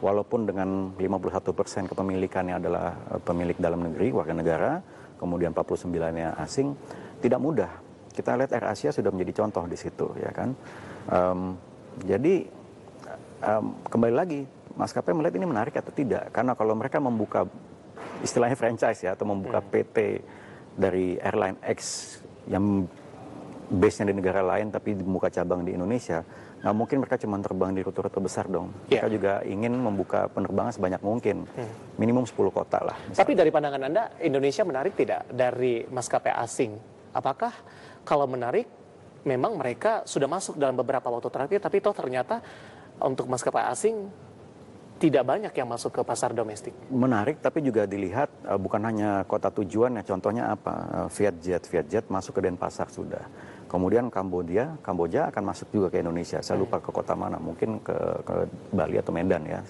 walaupun dengan 51% persen kepemilikannya adalah eh, pemilik dalam negeri, warga negara, kemudian 49-nya asing, tidak mudah. Kita lihat Air Asia sudah menjadi contoh di situ, ya kan. Um, jadi um, kembali lagi, maskapai melihat ini menarik atau tidak, karena kalau mereka membuka istilahnya franchise ya atau membuka hmm. PT dari airline X yang base-nya di negara lain tapi membuka cabang di Indonesia, nggak mungkin mereka cuma terbang di rute-rute besar dong. Yeah. Iya. juga ingin membuka penerbangan sebanyak mungkin, hmm. minimum 10 kota lah. Misalnya. Tapi dari pandangan Anda, Indonesia menarik tidak dari maskapai asing? Apakah kalau menarik, memang mereka sudah masuk dalam beberapa waktu terakhir, tapi toh ternyata untuk maskapai asing tidak banyak yang masuk ke pasar domestik. Menarik, tapi juga dilihat eh, bukan hanya kota tujuan, ya, contohnya apa? Eh, Vietjet, Vietjet masuk ke Denpasar sudah. Kemudian Kamboja, Kamboja akan masuk juga ke Indonesia. Saya lupa ke kota mana, mungkin ke, ke Bali atau Medan ya.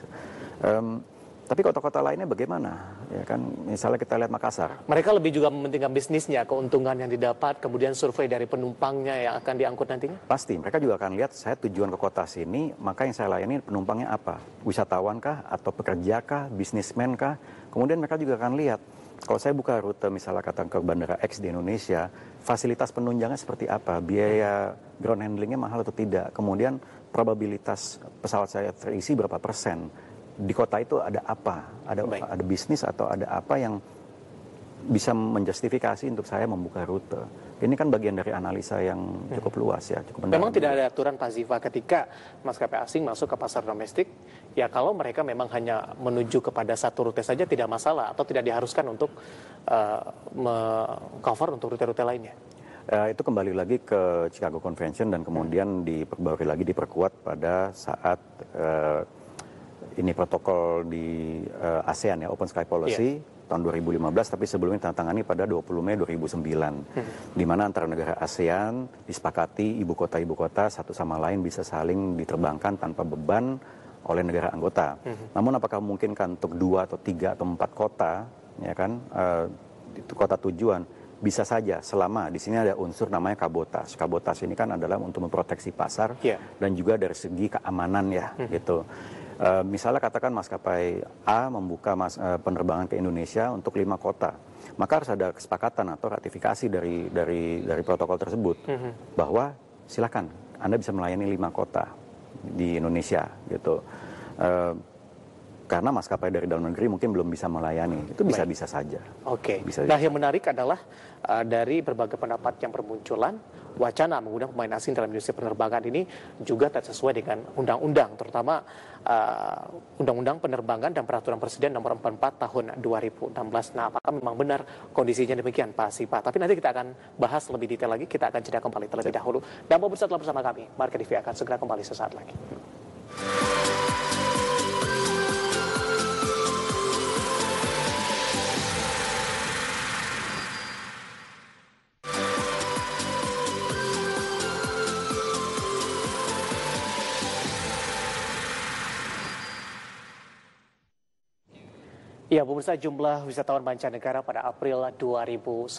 Um, tapi kota-kota lainnya bagaimana? Ya kan, misalnya kita lihat Makassar. Mereka lebih juga mementingkan bisnisnya, keuntungan yang didapat, kemudian survei dari penumpangnya yang akan diangkut nantinya? Pasti, mereka juga akan lihat saya tujuan ke kota sini, maka yang saya layani penumpangnya apa? Wisatawankah atau pekerjakah, bisnismenkah? Kemudian mereka juga akan lihat kalau saya buka rute misalnya katakan ke bandara X di Indonesia, fasilitas penunjangnya seperti apa? Biaya ground handlingnya mahal atau tidak? Kemudian probabilitas pesawat saya terisi berapa persen? Di kota itu ada apa? Ada ada bisnis atau ada apa yang bisa menjustifikasi untuk saya membuka rute. Ini kan bagian dari analisa yang cukup hmm. luas ya. Cukup Memang tidak ada aturan Pak Ziva ketika maskapai asing masuk ke pasar domestik, ya kalau mereka memang hanya menuju kepada satu rute saja tidak masalah atau tidak diharuskan untuk uh, eh, cover untuk rute-rute lainnya. Uh, itu kembali lagi ke Chicago Convention dan kemudian hmm. diperbarui lagi diperkuat pada saat uh, ini protokol di uh, ASEAN ya Open Sky Policy yeah. tahun 2015 tapi sebelumnya tantangannya pada 20 Mei 2009 hmm. di mana antara negara ASEAN disepakati ibu kota ibu kota satu sama lain bisa saling diterbangkan tanpa beban oleh negara anggota. Mm-hmm. Namun apakah mungkin kan untuk dua atau tiga atau empat kota, ya kan, uh, kota tujuan bisa saja selama di sini ada unsur namanya kabotas. Kabotas ini kan adalah untuk memproteksi pasar yeah. dan juga dari segi keamanan ya, mm-hmm. gitu. Uh, misalnya katakan maskapai A membuka mas, uh, penerbangan ke Indonesia untuk lima kota, maka harus ada kesepakatan atau ratifikasi dari dari dari protokol tersebut mm-hmm. bahwa silakan Anda bisa melayani lima kota di Indonesia gitu. Uh, karena maskapai dari dalam negeri mungkin belum bisa melayani. Itu bisa-bisa saja. Oke. Bisa -bisa. Nah, yang menarik adalah uh, dari berbagai pendapat yang bermunculan, wacana mengundang pemain asing dalam industri penerbangan ini juga tak sesuai dengan undang-undang, terutama eh, undang-undang uh, penerbangan dan peraturan presiden nomor 44 tahun 2016. Nah, apakah memang benar kondisinya demikian, Pak Sipa? Tapi nanti kita akan bahas lebih detail lagi, kita akan jeda kembali terlebih dahulu. Dan mau telah bersama kami, Market TV akan segera kembali sesaat lagi. Ya, pemirsa jumlah wisatawan mancanegara pada April 2019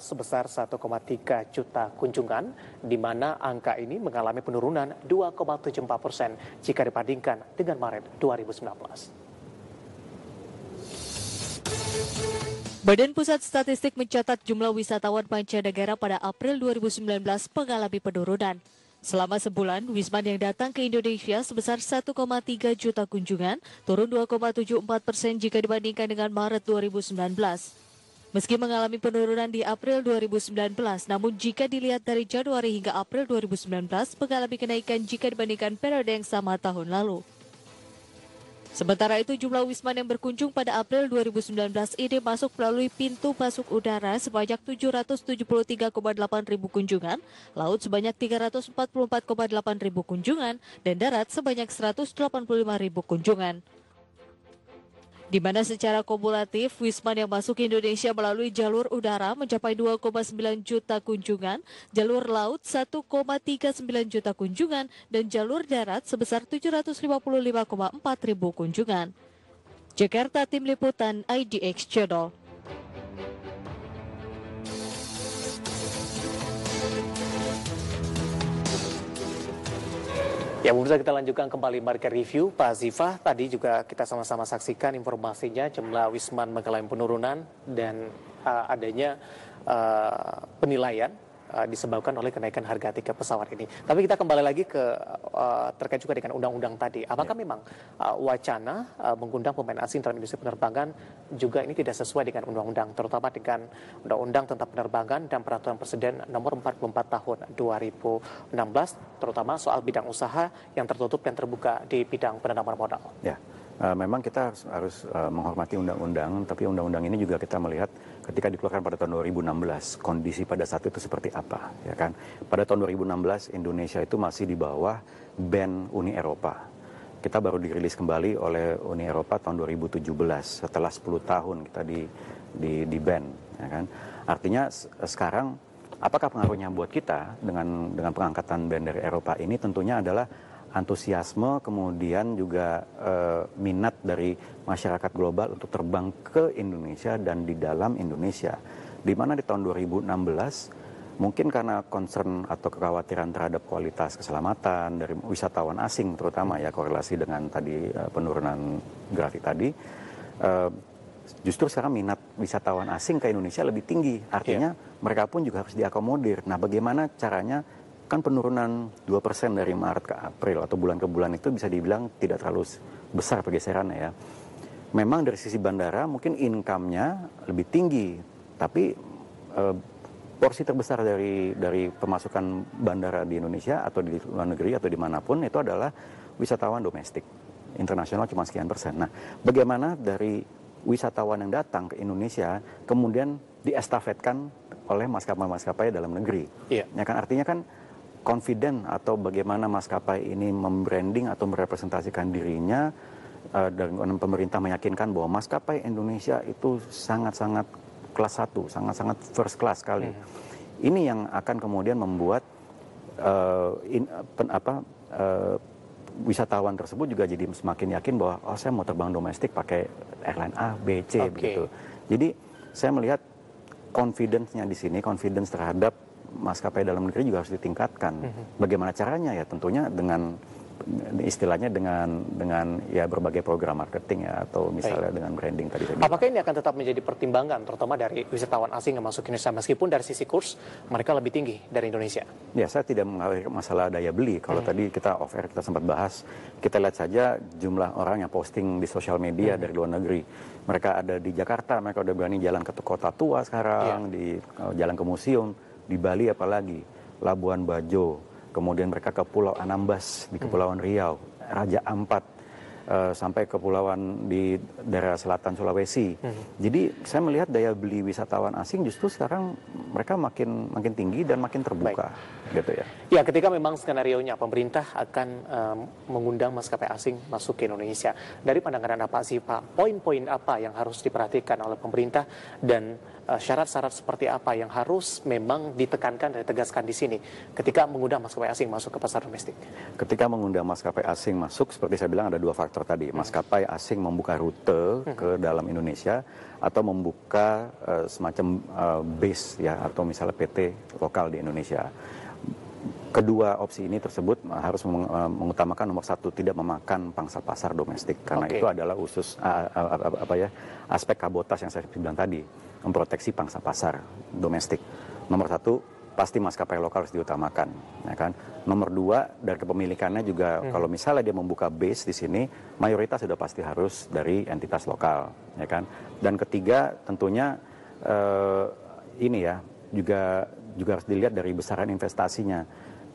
sebesar 1,3 juta kunjungan, di mana angka ini mengalami penurunan 2,74 persen jika dibandingkan dengan Maret 2019. Badan Pusat Statistik mencatat jumlah wisatawan mancanegara pada April 2019 mengalami penurunan Selama sebulan, Wisman yang datang ke Indonesia sebesar 1,3 juta kunjungan, turun 2,74 persen jika dibandingkan dengan Maret 2019. Meski mengalami penurunan di April 2019, namun jika dilihat dari Januari hingga April 2019, mengalami kenaikan jika dibandingkan periode yang sama tahun lalu. Sementara itu jumlah wisman yang berkunjung pada April 2019 ini masuk melalui pintu masuk udara sebanyak 773,8 ribu kunjungan, laut sebanyak 344,8 ribu kunjungan, dan darat sebanyak 185 ribu kunjungan di mana secara kumulatif Wisman yang masuk ke Indonesia melalui jalur udara mencapai 2,9 juta kunjungan, jalur laut 1,39 juta kunjungan, dan jalur darat sebesar 755,4 ribu kunjungan. Jakarta Tim Liputan IDX Channel. Ya, pemirsa kita lanjutkan kembali market review. Pak Ziva tadi juga kita sama-sama saksikan informasinya jumlah Wisman mengalami penurunan dan uh, adanya uh, penilaian Eh, disebabkan oleh kenaikan harga tiket pesawat ini. Tapi kita kembali lagi ke uh, terkait juga dengan undang-undang tadi. Apakah ya. memang uh, wacana uh, mengundang pemain asing dalam industri penerbangan juga ini tidak sesuai dengan undang-undang, terutama dengan undang-undang tentang penerbangan dan peraturan presiden nomor 44 tahun 2016, terutama soal bidang usaha yang tertutup dan terbuka di bidang penanaman modal. Ya. uh, memang kita harus, harus menghormati undang-undang, tapi undang-undang ini juga kita melihat ketika dikeluarkan pada tahun 2016 kondisi pada saat itu seperti apa ya kan pada tahun 2016 Indonesia itu masih di bawah band Uni Eropa kita baru dirilis kembali oleh Uni Eropa tahun 2017 setelah 10 tahun kita di di, di band ya kan artinya sekarang apakah pengaruhnya buat kita dengan dengan pengangkatan band dari Eropa ini tentunya adalah antusiasme kemudian juga eh, minat dari masyarakat global untuk terbang ke Indonesia dan di dalam Indonesia. Di mana di tahun 2016 mungkin karena concern atau kekhawatiran terhadap kualitas keselamatan dari wisatawan asing terutama ya korelasi dengan tadi eh, penurunan grafik tadi eh, justru sekarang minat wisatawan asing ke Indonesia lebih tinggi. Artinya yeah. mereka pun juga harus diakomodir. Nah, bagaimana caranya kan penurunan 2% dari Maret ke April atau bulan ke bulan itu bisa dibilang tidak terlalu besar pergeserannya ya. Memang dari sisi bandara mungkin income-nya lebih tinggi, tapi e, porsi terbesar dari dari pemasukan bandara di Indonesia atau di luar negeri atau dimanapun itu adalah wisatawan domestik. Internasional cuma sekian persen. Nah, bagaimana dari wisatawan yang datang ke Indonesia kemudian diestafetkan oleh maskapai-maskapai dalam negeri. Iya. Ya kan artinya kan confident atau bagaimana maskapai ini membranding atau merepresentasikan dirinya uh, dan pemerintah meyakinkan bahwa maskapai Indonesia itu sangat-sangat kelas satu, sangat-sangat first class sekali. Hmm. Ini yang akan kemudian membuat uh, in, pen, apa uh, wisatawan tersebut juga jadi semakin yakin bahwa oh saya mau terbang domestik pakai airline A, B, C okay. begitu. Jadi saya melihat confidence-nya di sini, confidence terhadap maskapai dalam negeri juga harus ditingkatkan. Mhm. Bagaimana caranya ya? Tentunya dengan istilahnya dengan dengan ya berbagai program marketing ya atau misalnya Baik. dengan branding tadi. Apakah ini akan tetap menjadi pertimbangan terutama dari wisatawan asing yang masuk Indonesia meskipun dari sisi kurs mereka lebih tinggi dari Indonesia? Ya saya tidak mengalami masalah daya beli. Kalau hmm. tadi kita off air kita sempat bahas, kita lihat saja jumlah orang yang posting di sosial media hmm. dari luar negeri. Mereka ada di Jakarta, mereka udah berani jalan ke kota tua sekarang, yeah. di eh, jalan ke museum di Bali apalagi Labuan Bajo, kemudian mereka ke Pulau Anambas di hmm. Kepulauan Riau, Raja Ampat uh, sampai kepulauan di daerah selatan Sulawesi. Hmm. Jadi saya melihat daya beli wisatawan asing justru sekarang mereka makin makin tinggi dan makin terbuka, Baik. gitu ya. Ya, ketika memang skenario nya pemerintah akan um, mengundang maskapai asing masuk ke Indonesia. Dari pandangan Anda Pak poin-poin apa yang harus diperhatikan oleh pemerintah dan Eh, syarat-syarat seperti apa yang harus memang ditekankan dan ditegaskan di sini ketika mengundang maskapai asing masuk ke pasar domestik? Ketika mengundang maskapai asing masuk, seperti saya bilang ada dua faktor tadi. Hmm. Maskapai asing membuka rute hmm. ke dalam Indonesia atau membuka uh, semacam uh, base ya atau misalnya PT lokal di Indonesia kedua opsi ini tersebut eh, harus eh, mengutamakan nomor satu tidak memakan pangsa pasar domestik karena okay. itu adalah usus eh, apa ya aspek kabotas yang saya bilang tadi memproteksi pangsa pasar domestik nomor satu pasti maskapai lokal harus diutamakan ya kan nomor dua dari kepemilikannya juga hmm. kalau misalnya dia membuka base di sini mayoritas sudah pasti harus dari entitas lokal ya kan dan ketiga tentunya uh, ini ya juga juga harus dilihat dari besaran investasinya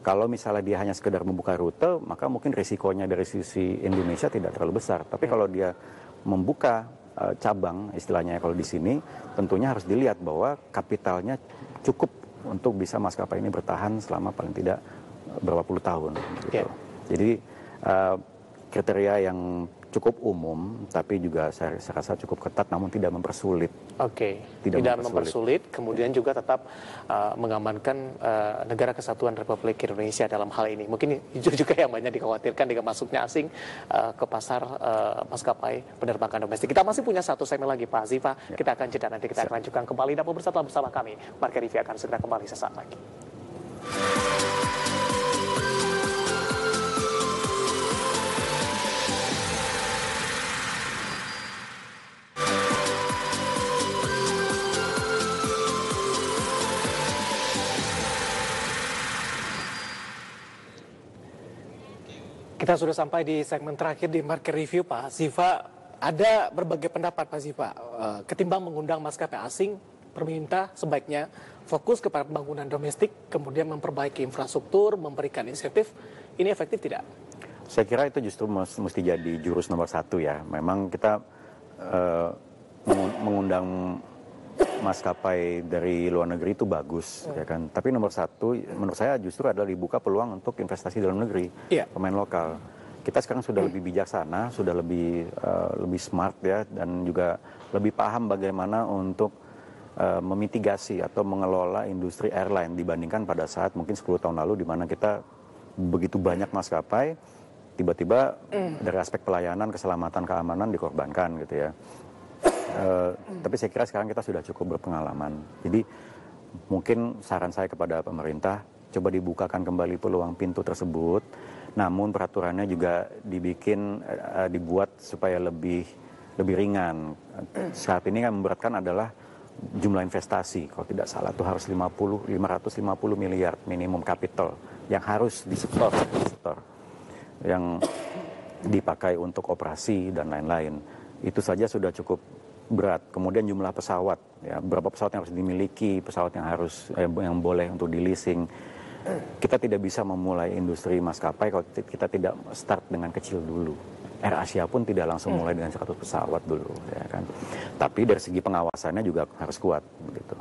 kalau misalnya dia hanya sekedar membuka rute, maka mungkin risikonya dari sisi Indonesia tidak terlalu besar. Tapi iya. kalau dia membuka eh, cabang, istilahnya kalau di sini, tentunya harus dilihat bahwa kapitalnya cukup untuk bisa maskapai ini bertahan selama paling tidak eh, berapa puluh tahun. Gitu. Yeah. Jadi eh, kriteria yang cukup umum, tapi juga saya, saya rasa cukup ketat, namun tidak mempersulit. Oke, okay. tidak, tidak mempersulit. mempersulit, kemudian juga tetap uh, mengamankan uh, negara kesatuan Republik Indonesia dalam hal ini. Mungkin itu juga yang banyak dikhawatirkan dengan masuknya asing uh, ke pasar uh, maskapai penerbangan domestik. Kita masih punya satu segmen lagi, Pak Ziva. Ya. Kita akan jeda nanti kita akan lanjutkan kembali Dapat bersama bersama kami. Marga Rivi akan segera kembali sesaat lagi. Kita sudah sampai di segmen terakhir di market review Pak Siva. Ada berbagai pendapat Pak Siva. Eh, ketimbang mengundang maskapai asing, perminta sebaiknya fokus kepada pembangunan domestik, kemudian memperbaiki infrastruktur, memberikan insentif. Ini efektif tidak? Saya kira itu justru mesti jadi jurus nomor satu ya. Memang kita uh, mengundang maskapai dari luar negeri itu bagus hmm. ya kan tapi nomor satu menurut saya justru adalah dibuka peluang untuk investasi dalam negeri yeah. pemain lokal kita sekarang sudah hmm. lebih bijaksana sudah lebih uh, lebih smart ya dan juga lebih paham bagaimana untuk uh, memitigasi atau mengelola industri airline dibandingkan pada saat mungkin 10 tahun lalu di mana kita begitu banyak maskapai tiba-tiba hmm. dari aspek pelayanan, keselamatan, keamanan dikorbankan gitu ya. Eh, tapi saya kira sekarang kita sudah cukup berpengalaman. Jadi mungkin saran saya kepada pemerintah coba dibukakan kembali peluang pintu tersebut. Namun peraturannya juga dibikin uh, dibuat supaya lebih lebih ringan. Saat ini yang memberatkan adalah jumlah investasi kalau tidak salah itu harus 50 550 miliar minimum kapital yang harus disetor disetor yang dipakai untuk operasi dan lain-lain. Itu saja sudah cukup berat, kemudian jumlah pesawat, ya, berapa pesawat yang harus dimiliki, pesawat yang harus eh, yang boleh untuk di leasing. Kita tidak bisa memulai industri maskapai kalau kita tidak start dengan kecil dulu. Air Asia pun tidak langsung iya. mulai dengan 100 pesawat dulu, ya kan. Tapi dari segi pengawasannya juga harus kuat, gitu.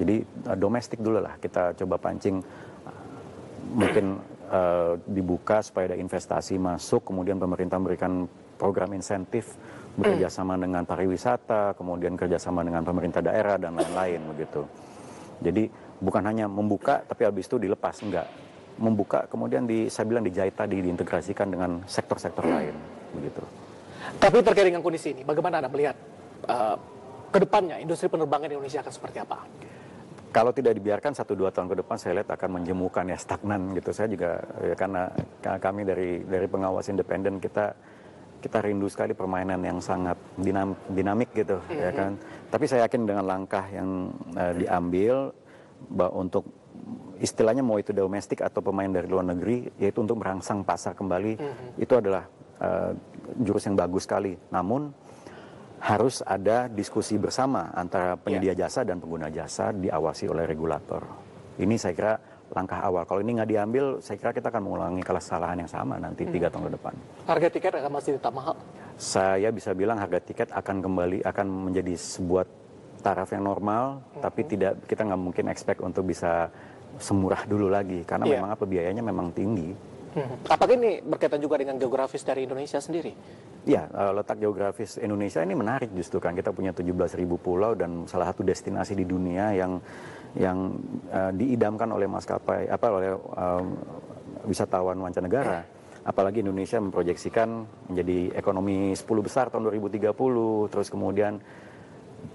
Jadi eh, domestik dulu lah kita coba pancing, eh, mungkin uh, dibuka supaya ada investasi masuk, kemudian pemerintah memberikan program insentif bekerjasama dengan pariwisata, kemudian kerjasama dengan pemerintah daerah dan lain-lain begitu. Jadi bukan hanya membuka tapi habis itu dilepas enggak. Membuka kemudian di saya bilang dijahit tadi diintegrasikan dengan sektor-sektor lain begitu. Tapi terkait dengan kondisi ini, bagaimana Anda melihat uh, ke industri penerbangan Indonesia akan seperti apa? Kalau tidak dibiarkan satu dua tahun ke depan saya lihat akan menjemukan ya stagnan gitu. Saya juga ya, karena kami dari dari pengawas independen kita kita rindu sekali permainan yang sangat dinam, dinamik gitu mm -hmm. ya iya. kan. Tapi saya yakin dengan langkah yang uh, diambil untuk istilahnya mau itu domestik atau pemain dari luar negeri yaitu untuk merangsang pasar kembali mm -hmm. itu adalah uh, jurus yang bagus sekali. Namun harus ada diskusi bersama antara penyedia yeah. jasa dan pengguna jasa diawasi oleh regulator. Ini saya kira langkah awal. Kalau ini nggak diambil, saya kira kita akan mengulangi kesalahan yang sama nanti hmm. tiga tahun ke depan. Harga tiket akan masih tetap mahal? Saya bisa bilang harga tiket akan kembali akan menjadi sebuah taraf yang normal, hmm. tapi tidak kita nggak mungkin expect untuk bisa semurah dulu lagi karena yeah. memang apa biayanya memang tinggi. Hmm. Apakah ini berkaitan juga dengan geografis dari Indonesia sendiri? Ya, letak geografis Indonesia ini menarik justru kan. Kita punya 17.000 pulau dan salah satu destinasi di dunia yang yang uh, diidamkan oleh maskapai apa oleh um, wisatawan mancanegara. Apalagi Indonesia memproyeksikan menjadi ekonomi 10 besar tahun 2030, terus kemudian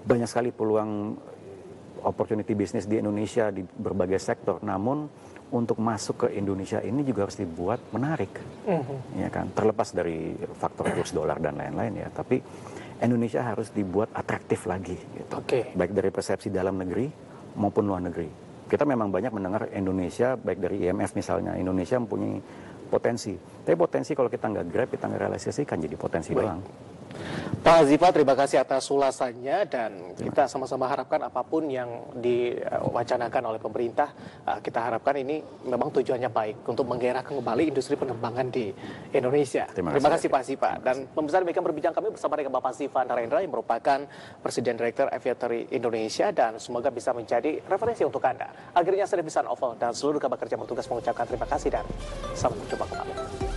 banyak sekali peluang opportunity bisnis di Indonesia di berbagai sektor. Namun untuk masuk ke Indonesia ini juga harus dibuat menarik, mm-hmm. ya kan? Terlepas dari faktor kurs dolar dan lain-lain ya, tapi Indonesia harus dibuat atraktif lagi, gitu. Okay. Baik dari persepsi dalam negeri maupun luar negeri. Kita memang banyak mendengar Indonesia, baik dari IMF misalnya, Indonesia mempunyai potensi. Tapi potensi kalau kita nggak grab, kita nggak realisasikan, jadi potensi baik. doang. Pak Ziva, terima kasih atas ulasannya dan kita sama-sama harapkan apapun yang diwacanakan oleh pemerintah, eh, kita harapkan ini memang tujuannya baik untuk menggerakkan kembali industri penerbangan di Indonesia. Terima kasih, terima kasih Pak Ziva. Dan pemirsa demikian berbincang kami bersama dengan Bapak Siva Narendra yang merupakan Presiden Direktur Aviatory Indonesia dan semoga bisa menjadi referensi untuk Anda. Akhirnya saya bisa oval dan seluruh kabar kerja bertugas mengucapkan terima kasih dan sampai jumpa kembali.